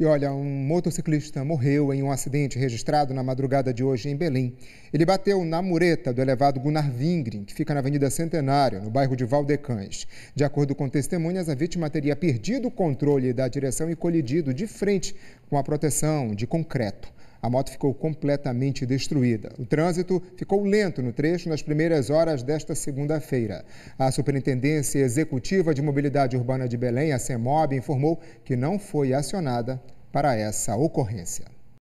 E olha, um motociclista morreu em um acidente registrado na madrugada de hoje em Belém. Ele bateu na mureta do elevado Gunnar Wingren, que fica na Avenida Centenário, no bairro de Valdecães. De acordo com testemunhas, a vítima teria perdido o controle da direção e colidido de frente com a proteção de concreto. A moto ficou completamente destruída. O trânsito ficou lento no trecho nas primeiras horas desta segunda-feira. A Superintendência Executiva de Mobilidade Urbana de Belém, a CEMOB, informou que não foi acionada para essa ocorrência.